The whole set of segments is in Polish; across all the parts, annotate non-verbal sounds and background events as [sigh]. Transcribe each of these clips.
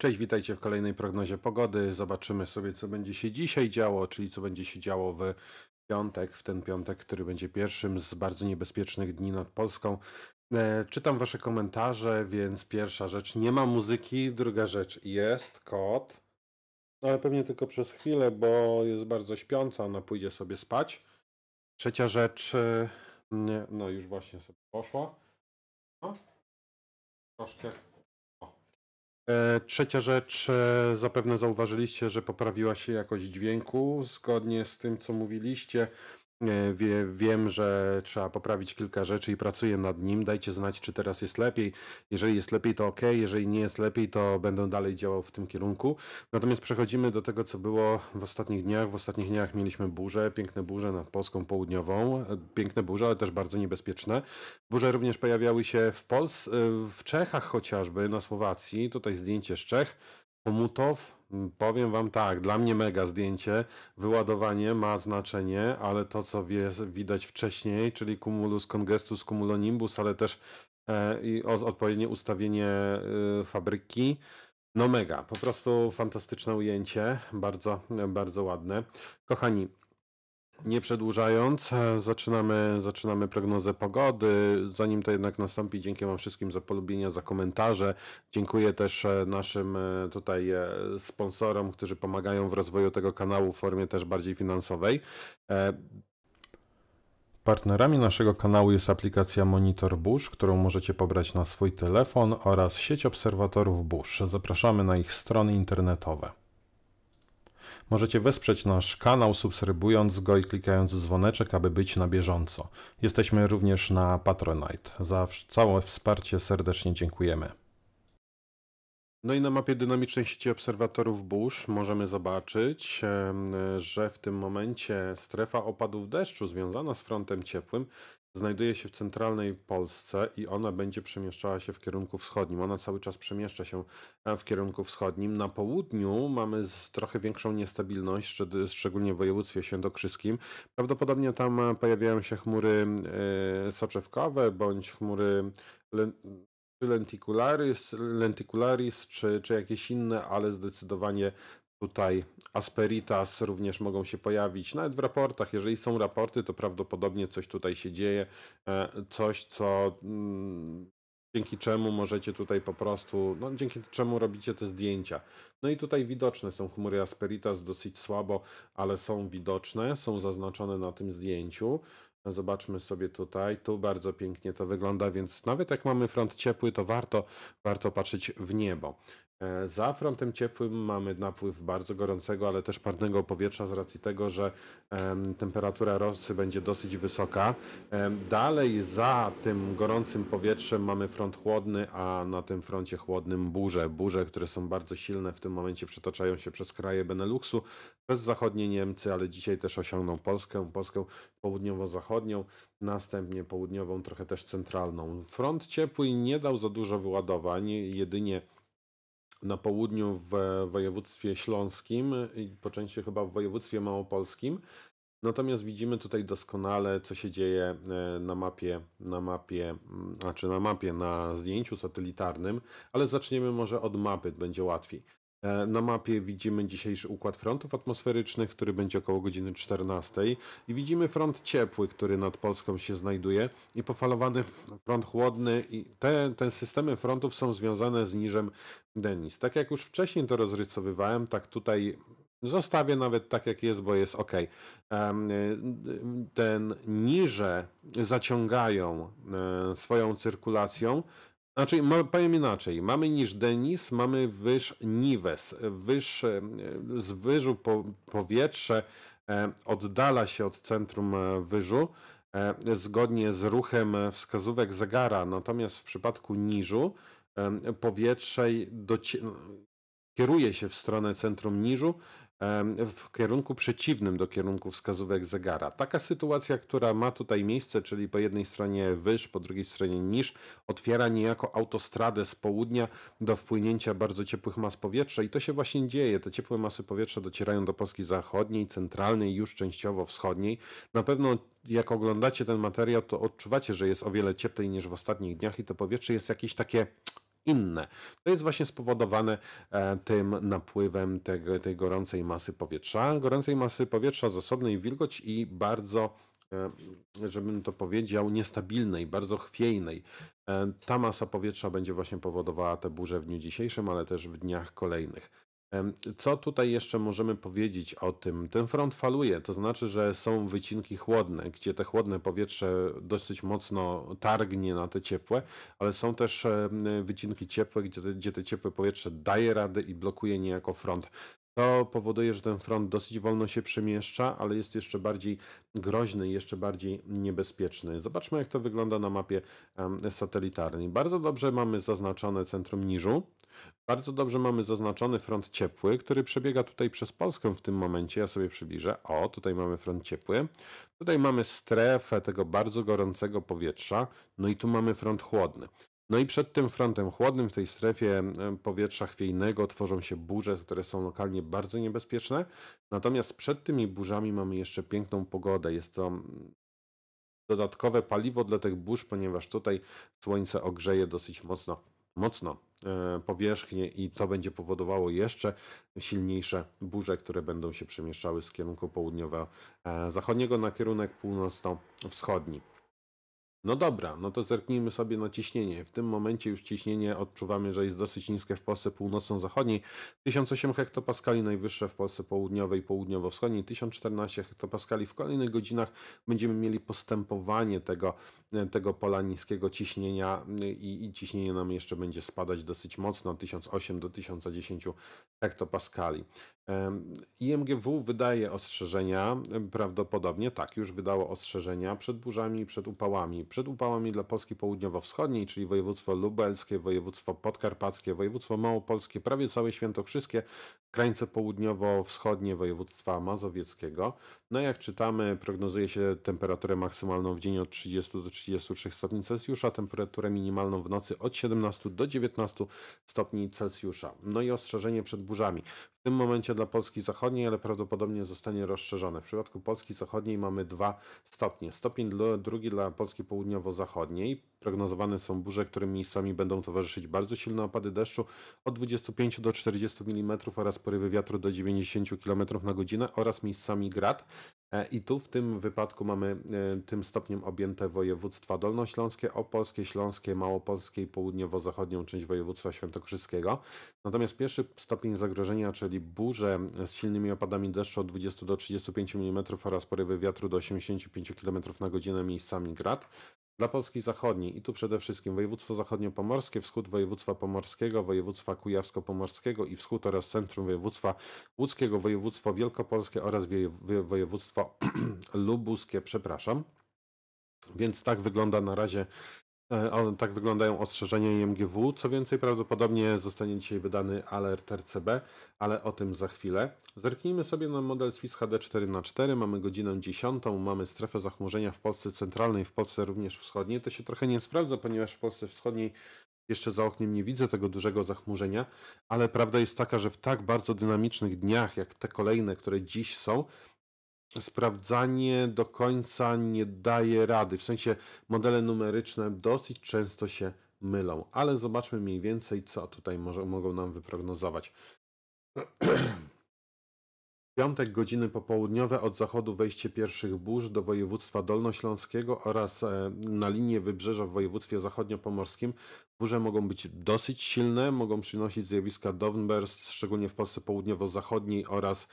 Cześć, witajcie w kolejnej prognozie pogody. Zobaczymy sobie, co będzie się dzisiaj działo, czyli co będzie się działo w piątek, w ten piątek, który będzie pierwszym z bardzo niebezpiecznych dni nad Polską. E, czytam wasze komentarze, więc pierwsza rzecz, nie ma muzyki, druga rzecz, jest kot, no, ale pewnie tylko przez chwilę, bo jest bardzo śpiąca, ona pójdzie sobie spać. Trzecia rzecz, e, nie, no już właśnie sobie poszła. No. Troszkę E, trzecia rzecz, e, zapewne zauważyliście, że poprawiła się jakość dźwięku zgodnie z tym, co mówiliście. E, wie, wiem, że trzeba poprawić kilka rzeczy i pracuję nad nim. Dajcie znać, czy teraz jest lepiej. Jeżeli jest lepiej, to ok. Jeżeli nie jest lepiej, to będę dalej działał w tym kierunku. Natomiast przechodzimy do tego, co było w ostatnich dniach. W ostatnich dniach mieliśmy burze, piękne burze nad Polską Południową. E, piękne burze, ale też bardzo niebezpieczne. Burze również pojawiały się w Polsce, w Czechach chociażby, na Słowacji. Tutaj zdjęcie z Czech. Pomutow, Mm, powiem Wam tak, dla mnie mega zdjęcie. Wyładowanie ma znaczenie, ale to, co wie, widać wcześniej, czyli cumulus congestus, cumulonimbus, ale też e, i odpowiednie ustawienie y, fabryki. No mega, po prostu fantastyczne ujęcie, bardzo, bardzo ładne. Kochani, nie przedłużając, e, zaczynamy, zaczynamy prognozę pogody. Zanim to jednak nastąpi, Dziękuję Wam wszystkim za polubienia, za komentarze. Dziękuję też e, naszym e, tutaj sponsorom, którzy pomagają w rozwoju tego kanału w formie też bardziej finansowej. Partnerami naszego kanału jest aplikacja Monitor Bush, którą możecie pobrać na swój telefon oraz sieć obserwatorów Bush. Zapraszamy na ich strony internetowe. Możecie wesprzeć nasz kanał subskrybując go i klikając dzwoneczek, aby być na bieżąco. Jesteśmy również na Patronite. Za całe wsparcie serdecznie dziękujemy. No i na mapie dynamicznej sieci obserwatorów burz możemy zobaczyć, że w tym momencie strefa opadów deszczu związana z frontem ciepłym znajduje się w centralnej Polsce i ona będzie przemieszczała się w kierunku wschodnim. Ona cały czas przemieszcza się e, w kierunku wschodnim. Na południu mamy trochę większą niestabilność, szczególnie w województwie świętokrzyskim. Prawdopodobnie tam e, pojawiają się chmury e, soczewkowe bądź chmury lenticularis, lenticularis czy, czy jakieś inne, ale zdecydowanie tutaj asperitas również mogą się pojawić, nawet w raportach. Jeżeli są raporty, to prawdopodobnie coś tutaj się dzieje, e, coś, co mm, dzięki czemu możecie tutaj po prostu, no dzięki czemu robicie te zdjęcia. No i tutaj widoczne są chmury asperitas dosyć słabo, ale są widoczne, są zaznaczone na tym zdjęciu. Zobaczmy sobie tutaj, tu bardzo pięknie to wygląda, więc nawet jak mamy front ciepły, to warto, warto patrzeć w niebo. E, za frontem ciepłym mamy napływ bardzo gorącego, ale też parnego powietrza z racji tego, że temperatura rosy będzie dosyć wysoka. Dalej za tym gorącym powietrzem mamy front chłodny, a na tym froncie chłodnym burze. Burze, które są bardzo silne w tym momencie przetaczają się przez kraje Beneluxu, przez zachodnie Niemcy, ale dzisiaj też osiągną Polskę, Polskę południowo-zachodnią, następnie południową, trochę też centralną. Front ciepły nie dał za dużo wyładowań, jedynie na południu w województwie śląskim i po części chyba w województwie małopolskim. Natomiast widzimy tutaj doskonale, co się dzieje e, na mapie, na mapie, mm, znaczy na mapie, na zdjęciu satelitarnym, ale zaczniemy może od mapy, będzie łatwiej. E, na mapie widzimy dzisiejszy układ frontów atmosferycznych, który będzie około godziny 14 i widzimy front ciepły, który nad Polską się znajduje i pofalowany front chłodny i te, te systemy frontów są związane z niżem Denis. Tak jak już wcześniej to rozrysowywałem, tak tutaj Zostawię nawet tak jak jest, bo jest ok. Ten niże zaciągają e, swoją cyrkulacją znaczy, powiem inaczej, mamy niż Denis, mamy wyż Niwes. Wyż, e, z wyżu po, powietrze e, oddala się od centrum e, wyżu e, zgodnie z ruchem e, wskazówek zegara. Natomiast w przypadku niżu e, powietrze doci- kieruje się w stronę centrum niżu w kierunku przeciwnym do kierunku wskazówek zegara. Taka sytuacja, która ma tutaj miejsce, czyli po jednej stronie wyż, po drugiej stronie niż, otwiera niejako autostradę z południa do wpłynięcia bardzo ciepłych mas powietrza i to się właśnie dzieje. Te ciepłe masy powietrza docierają do Polski zachodniej, centralnej, już częściowo wschodniej. Na pewno jak oglądacie ten materiał, to odczuwacie, że jest o wiele cieplej niż w ostatnich dniach i to powietrze jest jakieś takie inne. To jest właśnie spowodowane e, tym napływem tej, tej gorącej masy powietrza. Gorącej masy powietrza, z osobnej wilgoć i bardzo e, żebym to powiedział, niestabilnej, bardzo chwiejnej. E, ta masa powietrza będzie właśnie powodowała te burze w dniu dzisiejszym, ale też w dniach kolejnych. Co tutaj jeszcze możemy powiedzieć o tym? Ten front faluje, to znaczy, że są wycinki chłodne, gdzie te chłodne powietrze dosyć mocno targnie na te ciepłe, ale są też wycinki ciepłe, gdzie, gdzie te ciepłe powietrze daje radę i blokuje niejako front. To powoduje, że ten front dosyć wolno się przemieszcza, ale jest jeszcze bardziej groźny i jeszcze bardziej niebezpieczny. Zobaczmy, jak to wygląda na mapie satelitarnej. Bardzo dobrze mamy zaznaczone centrum niżu. Bardzo dobrze mamy zaznaczony front ciepły, który przebiega tutaj przez Polskę w tym momencie. Ja sobie przybliżę. O, tutaj mamy front ciepły. Tutaj mamy strefę tego bardzo gorącego powietrza. No i tu mamy front chłodny. No i przed tym frontem chłodnym w tej strefie powietrza chwiejnego tworzą się burze, które są lokalnie bardzo niebezpieczne. Natomiast przed tymi burzami mamy jeszcze piękną pogodę. Jest to mm, dodatkowe paliwo dla tych burz, ponieważ tutaj słońce ogrzeje dosyć mocno, mocno e, powierzchnię i to będzie powodowało jeszcze silniejsze burze, które będą się przemieszczały z kierunku południowo-zachodniego e, na kierunek północno-wschodni. No dobra, no to zerknijmy sobie na ciśnienie. W tym momencie już ciśnienie odczuwamy, że jest dosyć niskie w Polsce północno-zachodniej. 1008 hektopaskali najwyższe w Polsce południowej, południowo-wschodniej. 1014 hektopaskali. W kolejnych godzinach będziemy mieli postępowanie tego, tego pola niskiego ciśnienia i, i ciśnienie nam jeszcze będzie spadać dosyć mocno. 1008 do 1010 hektopaskali. IMGW wydaje ostrzeżenia, prawdopodobnie tak, już wydało ostrzeżenia przed burzami, przed upałami. Przed upałami dla Polski Południowo-Wschodniej, czyli województwo lubelskie, województwo podkarpackie, województwo małopolskie, prawie całe świętokrzyskie, krańce południowo-wschodnie województwa mazowieckiego. No jak czytamy, prognozuje się temperaturę maksymalną w dzień od 30 do 33 stopni Celsjusza, temperaturę minimalną w nocy od 17 do 19 stopni Celsjusza. No i ostrzeżenie przed burzami tym momencie dla Polski Zachodniej, ale prawdopodobnie zostanie rozszerzone. W przypadku Polski Zachodniej mamy dwa stopnie. Stopień drugi dla Polski Południowo-Zachodniej. Prognozowane są burze, którym miejscami będą towarzyszyć bardzo silne opady deszczu od 25 do 40 mm oraz porywy wiatru do 90 km na godzinę oraz miejscami grad. E, I tu w tym wypadku mamy e, tym stopniem objęte województwa dolnośląskie, opolskie, śląskie, małopolskie i południowo-zachodnią część województwa świętokrzyskiego. Natomiast pierwszy stopień zagrożenia, czyli burze z silnymi opadami deszczu od 20 do 35 mm oraz porywy wiatru do 85 km na godzinę miejscami grad, dla Polski Zachodniej i tu przede wszystkim województwo zachodniopomorskie, wschód województwa pomorskiego, województwa kujawsko-pomorskiego i wschód oraz centrum województwa łódzkiego, województwo wielkopolskie oraz województwo [clears throat] lubuskie, przepraszam. Więc tak wygląda na razie E, tak wyglądają ostrzeżenia IMGW. Co więcej, prawdopodobnie zostanie dzisiaj wydany alert RCB, ale o tym za chwilę. Zerknijmy sobie na model Swiss HD 4x4. Mamy godzinę 10, mamy strefę zachmurzenia w Polsce centralnej, w Polsce również wschodniej. To się trochę nie sprawdza, ponieważ w Polsce wschodniej jeszcze za oknem nie widzę tego dużego zachmurzenia, ale prawda jest taka, że w tak bardzo dynamicznych dniach, jak te kolejne, które dziś są, sprawdzanie do końca nie daje rady. W sensie modele numeryczne dosyć często się mylą, ale zobaczmy mniej więcej, co tutaj może, mogą nam wyprognozować. [clears throat] Piątek, godziny popołudniowe od zachodu wejście pierwszych burz do województwa dolnośląskiego oraz e, na linię wybrzeża w województwie zachodnio-pomorskim. Burze mogą być dosyć silne, mogą przynosić zjawiska downburst, szczególnie w Polsce południowo-zachodniej oraz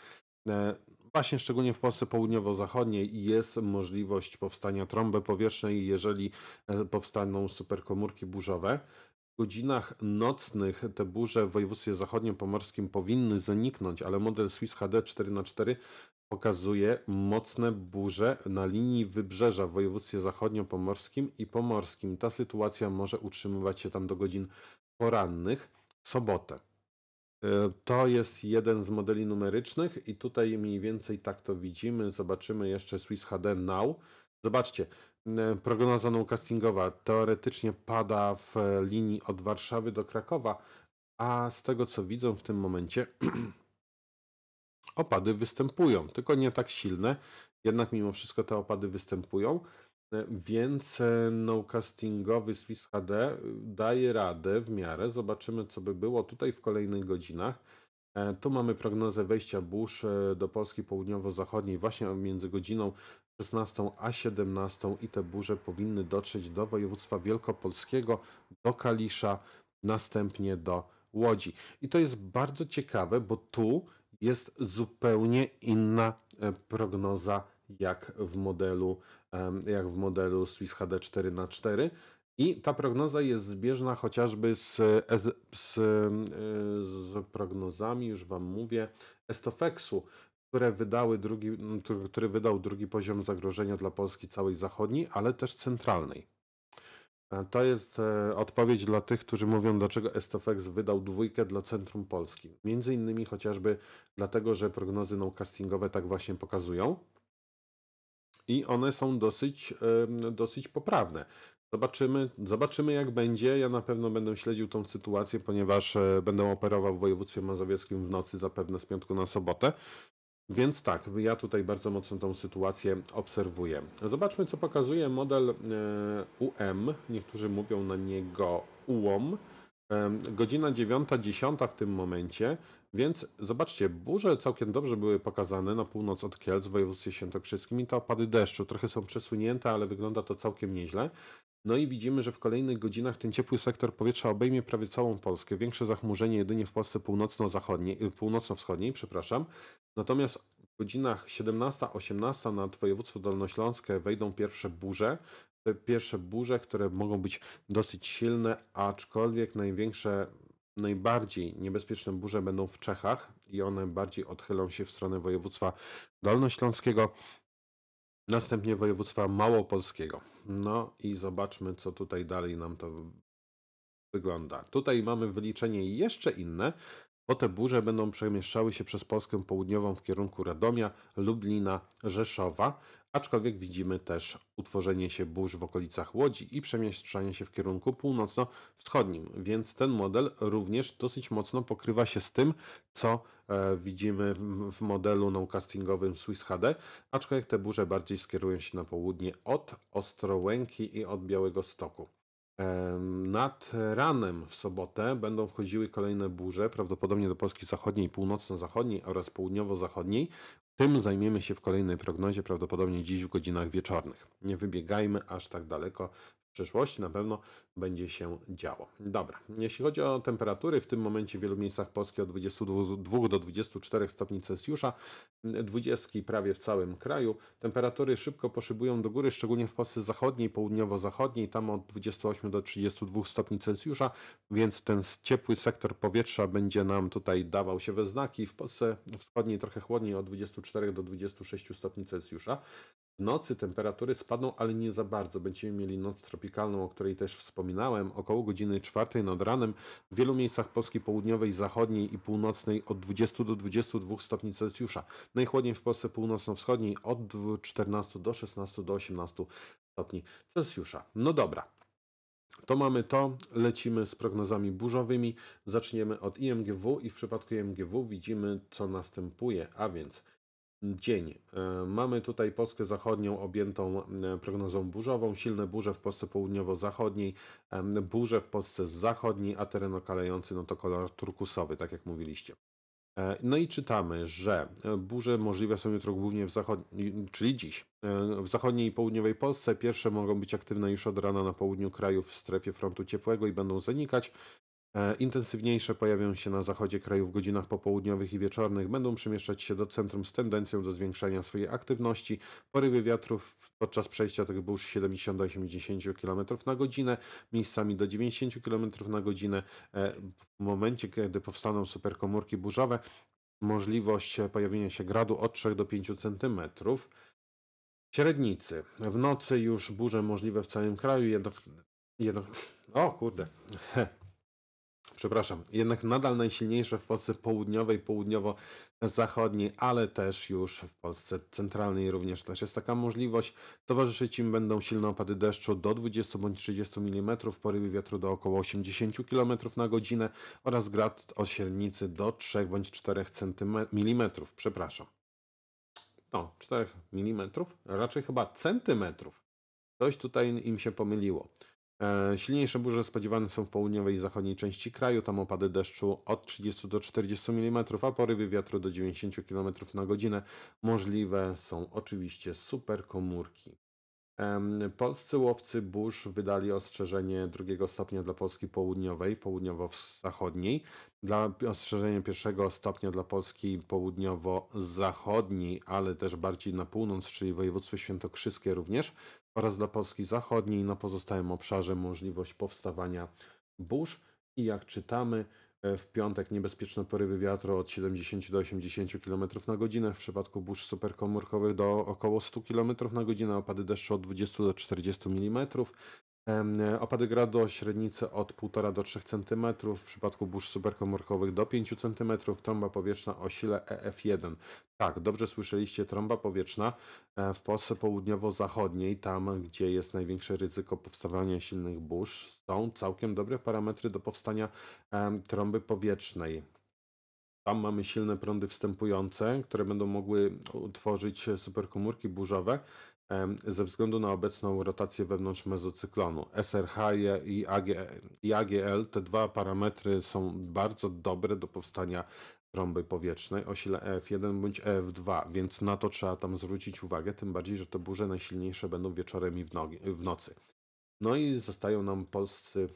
e, Właśnie szczególnie w Polsce południowo-zachodniej jest możliwość powstania trąby powietrznej, jeżeli e, powstaną superkomórki burzowe. W godzinach nocnych te burze w województwie zachodniopomorskim powinny zaniknąć, ale model Swiss HD 4x4 pokazuje mocne burze na linii wybrzeża w województwie zachodniopomorskim i pomorskim. Ta sytuacja może utrzymywać się tam do godzin porannych sobotę. Y, to jest jeden z modeli numerycznych i tutaj mniej więcej tak to widzimy. Zobaczymy jeszcze Swiss HD Now. Zobaczcie, y, prognoza nowcastingowa teoretycznie pada w linii od Warszawy do Krakowa, a z tego co widzą w tym momencie [clears throat] opady występują, tylko nie tak silne, jednak mimo wszystko te opady występują. Więc no-castingowy Swiss HD daje radę w miarę. Zobaczymy, co by było tutaj w kolejnych godzinach. E, tu mamy prognozę wejścia burz e, do Polski południowo-zachodniej właśnie między godziną 16 a 17 i te burze powinny dotrzeć do województwa wielkopolskiego, do Kalisza, następnie do Łodzi. I to jest bardzo ciekawe, bo tu jest zupełnie inna e, prognoza jak w modelu jak w modelu Swiss HD 4x4. I ta prognoza jest zbieżna chociażby z, e, z, e, z prognozami, już Wam mówię, Estofexu, które wydały drugi, który wydał drugi poziom zagrożenia dla Polski całej zachodniej, ale też centralnej. E, to jest odpowiedź dla tych, którzy mówią, dlaczego Estofex wydał dwójkę dla centrum Polski. Między innymi chociażby dlatego, że prognozy no-castingowe tak właśnie pokazują i one są dosyć, dosyć poprawne. Zobaczymy, zobaczymy jak będzie. Ja na pewno będę śledził tą sytuację, ponieważ e, będę operował w województwie mazowieckim w nocy zapewne z piątku na sobotę. Więc tak, ja tutaj bardzo mocno tą sytuację obserwuję. Zobaczmy, co pokazuje model UM. Niektórzy mówią na niego UOM. Godzina 9-10 w tym momencie, więc zobaczcie, burze całkiem dobrze były pokazane na północ od Kielc w województwie świętokrzyskim i te opady deszczu trochę są przesunięte, ale wygląda to całkiem nieźle. No i widzimy, że w kolejnych godzinach ten ciepły sektor powietrza obejmie prawie całą Polskę. Większe zachmurzenie jedynie w Polsce północno-zachodniej, y, północno-wschodniej, przepraszam. Natomiast w godzinach 17-18 nad województwo dolnośląskie wejdą pierwsze burze te pierwsze burze, które mogą być dosyć silne, aczkolwiek największe, najbardziej niebezpieczne burze będą w Czechach i one bardziej odchylą się w stronę województwa dolnośląskiego. Następnie województwa małopolskiego. No i zobaczmy, co tutaj dalej nam to wygląda. Tutaj mamy wyliczenie jeszcze inne, bo te burze będą przemieszczały się przez Polskę południową w kierunku Radomia, Lublina, Rzeszowa, aczkolwiek widzimy też utworzenie się burz w okolicach Łodzi i przemieszczanie się w kierunku północno-wschodnim, więc ten model również dosyć mocno pokrywa się z tym, co e, widzimy w modelu nowcastingowym Swiss HD, aczkolwiek te burze bardziej skierują się na południe od Ostrołęki i od Białego Stoku. Nad ranem w sobotę będą wchodziły kolejne burze, prawdopodobnie do Polski zachodniej, północno-zachodniej oraz południowo-zachodniej. Tym zajmiemy się w kolejnej prognozie, prawdopodobnie dziś w godzinach wieczornych. Nie wybiegajmy aż tak daleko przyszłości na pewno będzie się działo. Dobra, jeśli chodzi o temperatury, w tym momencie w wielu miejscach Polski od 22 do 24 stopni Celsjusza, 20 prawie w całym kraju. Temperatury szybko poszybują do góry, szczególnie w Polsce zachodniej, południowo-zachodniej, tam od 28 do 32 stopni Celsjusza, więc ten ciepły sektor powietrza będzie nam tutaj dawał się we znaki. W Polsce wschodniej trochę chłodniej od 24 do 26 stopni Celsjusza. W nocy temperatury spadną, ale nie za bardzo. Będziemy mieli noc tropikalną, o której też wspominałem. Około godziny czwartej nad ranem w wielu miejscach Polski południowej, zachodniej i północnej od 20 do 22 stopni Celsjusza. Najchłodniej w Polsce północno-wschodniej od 14 do 16 do 18 stopni Celsjusza. No dobra, to mamy to, lecimy z prognozami burzowymi. Zaczniemy od IMGW i w przypadku IMGW widzimy, co następuje, a więc dzień. E, mamy tutaj Polskę Zachodnią objętą e, prognozą burzową, silne burze w Polsce Południowo-Zachodniej, burze w Polsce Zachodniej, a teren okalający no to kolor turkusowy, tak jak mówiliście. E, no i czytamy, że burze możliwe są jutro głównie w zachodniej, czyli dziś, w zachodniej i południowej Polsce. Pierwsze mogą być aktywne już od rana na południu kraju w strefie frontu ciepłego i będą zanikać. E, intensywniejsze pojawią się na zachodzie kraju w godzinach popołudniowych i wieczornych. Będą przemieszczać się do centrum z tendencją do zwiększenia swojej aktywności. Porywy wiatrów podczas przejścia tych burz 70-80 km na godzinę, miejscami do 90 km na godzinę. E, w momencie, kiedy powstaną superkomórki burzowe, możliwość pojawienia się gradu od 3 do 5 cm. Średnicy. W nocy już burze możliwe w całym kraju, jedno jednak o kurde. [laughs] przepraszam, jednak nadal najsilniejsze w Polsce południowej, południowo-zachodniej, ale też już w Polsce centralnej również też jest taka możliwość. Towarzyszyć im będą silne opady deszczu do 20 bądź 30 mm, porywy wiatru do około 80 km na godzinę oraz grad o średnicy do 3 bądź 4 mm, przepraszam. No, 4 mm, raczej chyba centymetrów. Coś tutaj im się pomyliło. E, silniejsze burze spodziewane są w południowej i zachodniej części kraju. Tam opady deszczu od 30 do 40 mm, a porywy wiatru do 90 km na godzinę. Możliwe są oczywiście superkomórki. Polscy łowcy burz wydali ostrzeżenie drugiego stopnia dla Polski południowej, południowo-zachodniej, dla ostrzeżenia pierwszego stopnia dla Polski południowo-zachodniej, ale też bardziej na północ, czyli województwo świętokrzyskie również, oraz dla Polski Zachodniej na pozostałym obszarze możliwość powstawania burz i jak czytamy e, w piątek niebezpieczne porywy wiatru od 70 do 80 km na godzinę, w przypadku burz superkomórkowych do około 100 km na godzinę, opady deszczu od 20 do 40 mm, Opady grado o średnicy od 1,5 do 3 cm, w przypadku burz superkomórkowych do 5 cm, trąba powietrzna o sile EF1. Tak, dobrze słyszeliście, trąba powietrzna e, w Polsce południowo-zachodniej, tam gdzie jest największe ryzyko powstawania silnych burz, są całkiem dobre parametry do powstania trąby powietrznej. Tam mamy silne prądy wstępujące, które będą mogły utworzyć superkomórki burzowe ze względu na obecną rotację wewnątrz mezocyklonu. SRH i, AG, i AGL, te dwa parametry są bardzo dobre do powstania trąby powietrznej o sile EF1 bądź EF2, więc na to trzeba tam zwrócić uwagę, tym bardziej, że te burze najsilniejsze będą wieczorem i w, nogi, w nocy. No i zostają nam polscy,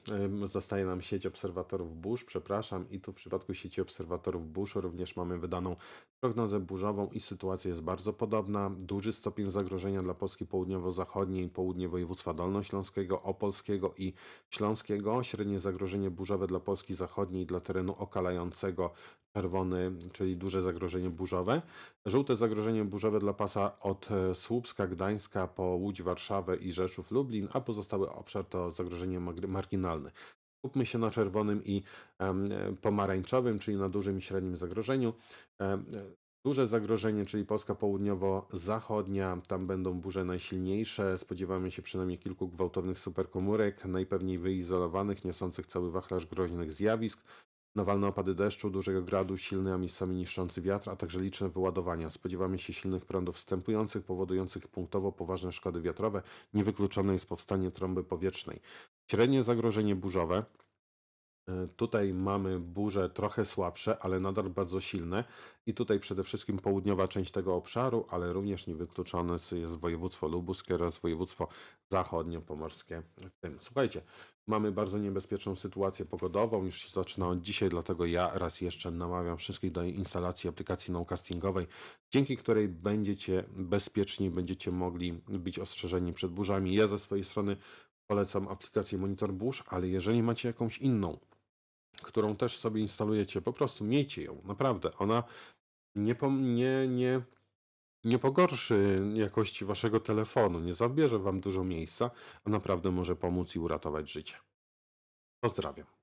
zostaje nam sieć obserwatorów burz, przepraszam, i tu w przypadku sieci obserwatorów burz również mamy wydaną prognozę burzową i sytuacja jest bardzo podobna. Duży stopień zagrożenia dla Polski południowo-zachodniej, południe województwa dolnośląskiego, opolskiego i śląskiego, średnie zagrożenie burzowe dla Polski zachodniej, dla terenu okalającego czerwony, czyli duże zagrożenie burzowe, żółte zagrożenie burzowe dla pasa od e, Słupska, Gdańska po Łódź, Warszawę i Rzeszów, Lublin, a pozostały obszar to zagrożenie marginalne. Skupmy się na czerwonym i pomarańczowym, czyli na dużym i średnim zagrożeniu. Duże zagrożenie, czyli Polska południowo-zachodnia, tam będą burze najsilniejsze. Spodziewamy się przynajmniej kilku gwałtownych superkomórek, najpewniej wyizolowanych, niosących cały wachlarz groźnych zjawisk. Nawalne opady deszczu, dużego gradu, silny, a miejscami niszczący wiatr, a także liczne wyładowania. Spodziewamy się silnych prądów wstępujących, powodujących punktowo poważne szkody wiatrowe. Niewykluczone jest powstanie trąby powietrznej. Średnie zagrożenie burzowe E, tutaj mamy burze trochę słabsze, ale nadal bardzo silne. I tutaj przede wszystkim południowa część tego obszaru, ale również niewykluczone jest województwo lubuskie oraz województwo zachodnio-pomorskie. Słuchajcie, mamy bardzo niebezpieczną sytuację pogodową, już się zaczyna od dzisiaj, dlatego ja raz jeszcze namawiam wszystkich do instalacji aplikacji nowcastingowej, dzięki której będziecie bezpieczni, będziecie mogli być ostrzeżeni przed burzami. Ja ze swojej strony polecam aplikację Monitor Burz, ale jeżeli macie jakąś inną, którą też sobie instalujecie. Po prostu miejcie ją, naprawdę. Ona nie, nie, nie, nie pogorszy jakości waszego telefonu, nie zabierze wam dużo miejsca, a naprawdę może pomóc i uratować życie. Pozdrawiam.